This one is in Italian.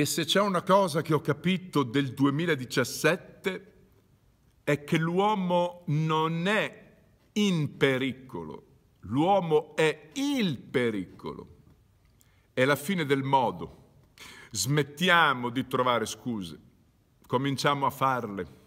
E se c'è una cosa che ho capito del 2017 è che l'uomo non è in pericolo, l'uomo è il pericolo. È la fine del modo. Smettiamo di trovare scuse, cominciamo a farle.